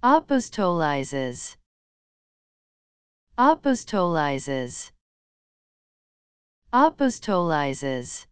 apostolizes apostolizes apostolizes